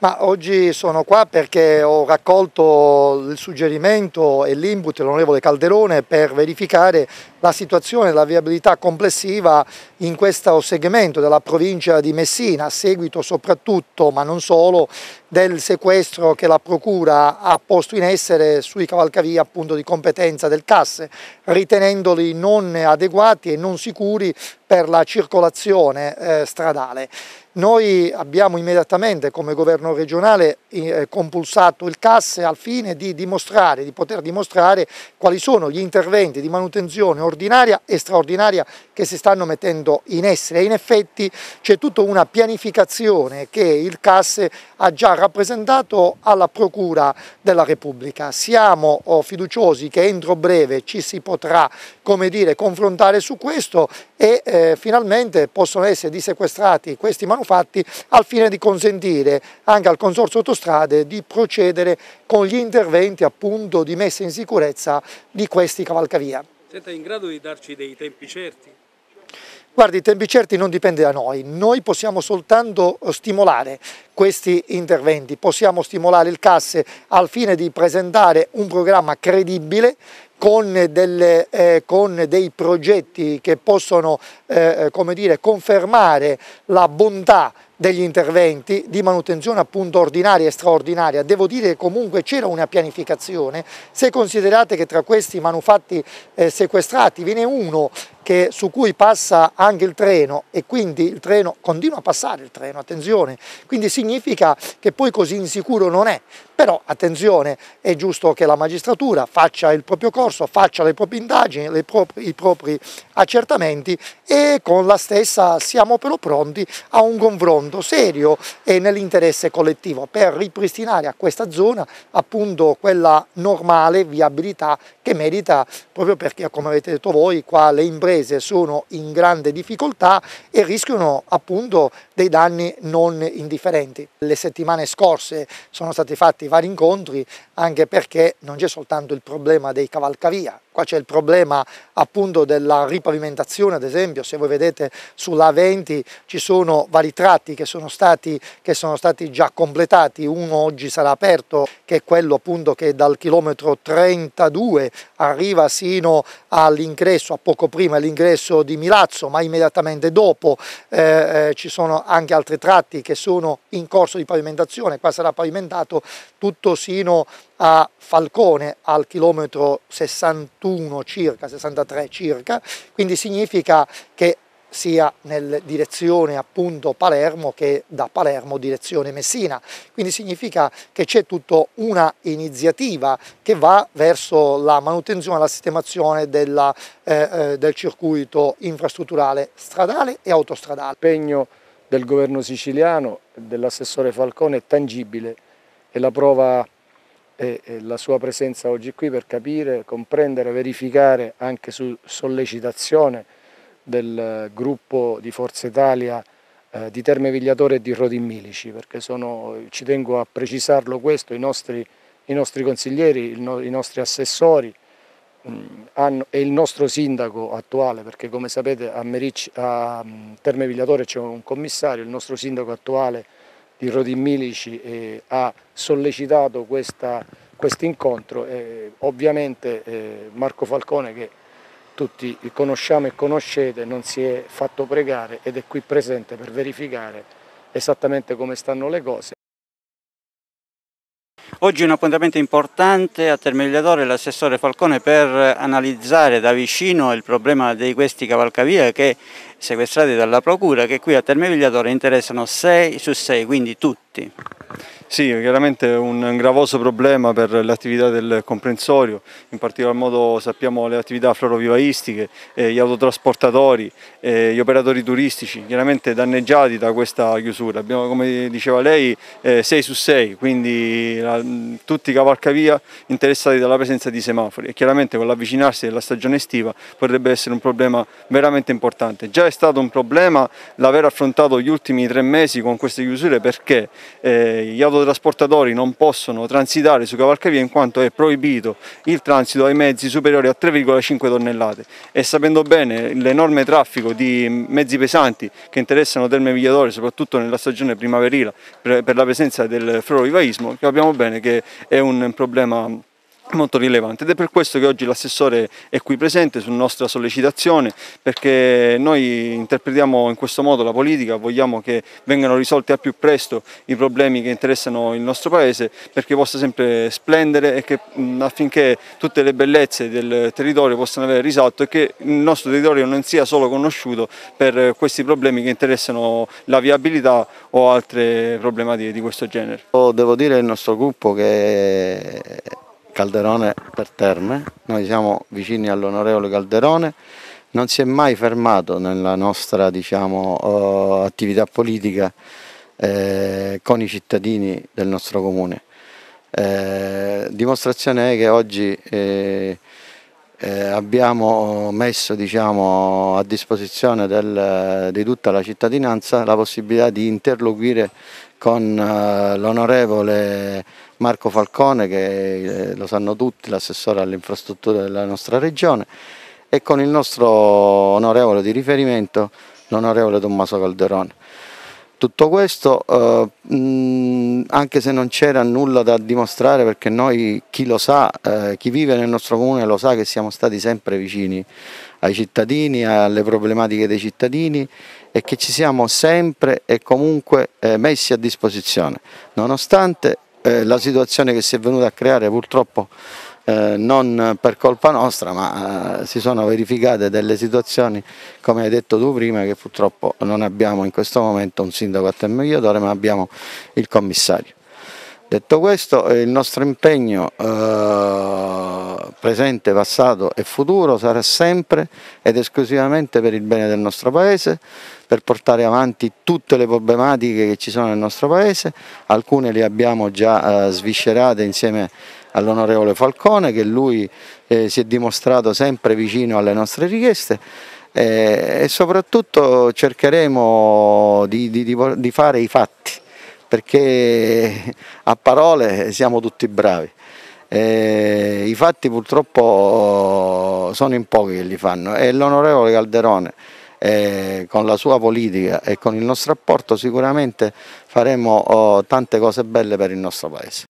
Ma oggi sono qua perché ho raccolto il suggerimento e l'input dell'onorevole Calderone per verificare la situazione, la viabilità complessiva in questo segmento della provincia di Messina, a seguito soprattutto, ma non solo, del sequestro che la Procura ha posto in essere sui cavalcavia appunto di competenza del Casse, ritenendoli non adeguati e non sicuri per la circolazione eh, stradale. Noi abbiamo immediatamente come governo governo regionale eh, eh, compulsato il CAS al fine di, dimostrare, di poter dimostrare quali sono gli interventi di manutenzione ordinaria e straordinaria che si stanno mettendo in essere. in effetti c'è tutta una pianificazione che il CAS ha già rappresentato alla Procura della Repubblica. Siamo oh, fiduciosi che entro breve ci si potrà come dire, confrontare su questo e eh, finalmente possono essere disequestrati questi manufatti al fine di consentire anche anche al Consorzio Autostrade di procedere con gli interventi appunto di messa in sicurezza di questi cavalcavia. Siete in grado di darci dei tempi certi? Guardi, i tempi certi non dipende da noi, noi possiamo soltanto eh, stimolare questi interventi, possiamo stimolare il CASSE al fine di presentare un programma credibile con, delle, eh, con, dei progetti che possono eh, eh dire, confermare la bontà degli interventi di manutenzione appunto ordinaria e straordinaria, devo dire che comunque c'era una pianificazione, se considerate che tra questi manufatti eh, sequestrati viene uno che, su cui passa anche il treno e quindi il treno continua a passare il treno, attenzione, quindi significa che poi così insicuro non è, però attenzione, è giusto che la magistratura faccia il proprio corso, faccia le proprie indagini, le proprie, i propri accertamenti e con la stessa siamo però pronti a un confronto serio e nell'interesse collettivo per ripristinare a questa zona appunto quella normale viabilità che merita proprio perché come avete detto voi qua le imprese imprese sono in grande difficoltà e rischiano appunto dei danni non indifferenti. Le settimane scorse sono stati fatti vari incontri anche perché non c'è soltanto il problema dei cavalcavia, qua c'è il problema appunto della ripavimentazione ad esempio, se voi vedete sulla 20 ci sono vari tratti che sono stati, che sono stati già completati, uno oggi sarà aperto che è quello appunto che dal chilometro 32 arriva sino all'ingresso a poco prima l'ingresso di Milazzo, ma immediatamente dopo eh, eh, ci sono anche altri tratti che sono in corso di pavimentazione, qua sarà pavimentato tutto sino a Falcone al chilometro 61 circa, 63 circa, quindi significa che sia nel direzione appunto Palermo che da Palermo direzione Messina. Quindi significa che c'è tutta una iniziativa che va verso la manutenzione e la sistemazione della, eh, eh, del circuito infrastrutturale stradale e autostradale. L'impegno del governo siciliano, e dell'assessore Falcone, è tangibile e la prova è, è la sua presenza oggi qui per capire, comprendere, verificare anche su sollecitazione del gruppo di Forza Italia eh, di Terme Vigliatore e di Rodimilici, perché sono, ci tengo a precisarlo questo, i nostri, i nostri consiglieri, no, i nostri assessori mh, mm, hanno, e il nostro sindaco attuale, perché come sapete a, Meric, a mm, Terme Vigliatore c'è un commissario, il nostro sindaco attuale di Rodimilici eh, ha sollecitato questo quest incontro e ovviamente eh, Marco Falcone che è tutti conosciamo e conoscete, non si è fatto pregare ed è qui presente per verificare esattamente come stanno le cose. Oggi un appuntamento importante a Termigliatore l'assessore Falcone per analizzare da vicino il problema di questi cavalcavia che sequestrati dalla procura che qui a Termigliatore interessano 6 su 6, quindi tutti. Sì, chiaramente è un gravoso problema per le attività del comprensorio, in particolar modo sappiamo le attività florovivaistiche, eh, gli autotrasportatori, eh, gli operatori turistici, chiaramente danneggiati da questa chiusura. Abbiamo, come diceva lei, eh, 6 su 6, quindi la, tutti i cavalcavia interessati dalla presenza di semafori e chiaramente con l'avvicinarsi della stagione estiva potrebbe essere un problema veramente importante. Già è stato un problema l'aver affrontato gli ultimi tre mesi con queste chiusure perché eh, gli autotrasportatori autotrasportatori non possono transitare su cavalcavia in quanto è proibito il transito ai mezzi superiori a 3,5 tonnellate e sapendo bene l'enorme traffico di mezzi pesanti che interessano Terme Migliatore soprattutto nella stagione primaverile per la presenza del florovivaismo capiamo bene che è un problema molto rilevante ed è per questo che oggi l'assessore è qui presente su nostra sollecitazione perché noi interpretiamo in questo modo la politica, vogliamo che vengano risolti al più presto i problemi che interessano il nostro paese perché possa sempre splendere e che, affinché tutte le bellezze del territorio possano avere risalto e che il nostro territorio non sia solo conosciuto per questi problemi che interessano la viabilità o altre problematiche di questo genere. Devo dire al nostro gruppo che Calderone per Terme, noi siamo vicini all'onorevole Calderone, non si è mai fermato nella nostra diciamo, eh, attività politica eh, con i cittadini del nostro comune. Eh, dimostrazione è che oggi eh, eh, abbiamo messo diciamo, a disposizione del, di tutta la cittadinanza la possibilità di interloquire con eh, l'onorevole Marco Falcone che eh, lo sanno tutti, l'assessore alle infrastrutture della nostra regione e con il nostro onorevole di riferimento, l'onorevole Tommaso Calderone. Tutto questo, eh, anche se non c'era nulla da dimostrare, perché noi, chi lo sa, eh, chi vive nel nostro comune lo sa che siamo stati sempre vicini ai cittadini, alle problematiche dei cittadini e che ci siamo sempre e comunque eh, messi a disposizione, nonostante eh, la situazione che si è venuta a creare purtroppo eh, non per colpa nostra ma eh, si sono verificate delle situazioni come hai detto tu prima che purtroppo non abbiamo in questo momento un sindaco a tempo ma abbiamo il commissario. Detto questo eh, il nostro impegno eh, presente, passato e futuro sarà sempre ed esclusivamente per il bene del nostro Paese per portare avanti tutte le problematiche che ci sono nel nostro Paese, alcune le abbiamo già eh, sviscerate insieme all'onorevole Falcone che lui eh, si è dimostrato sempre vicino alle nostre richieste eh, e soprattutto cercheremo di, di, di fare i fatti perché a parole siamo tutti bravi. E I fatti purtroppo sono in pochi che li fanno e l'onorevole Calderone eh, con la sua politica e con il nostro apporto sicuramente faremo oh, tante cose belle per il nostro Paese.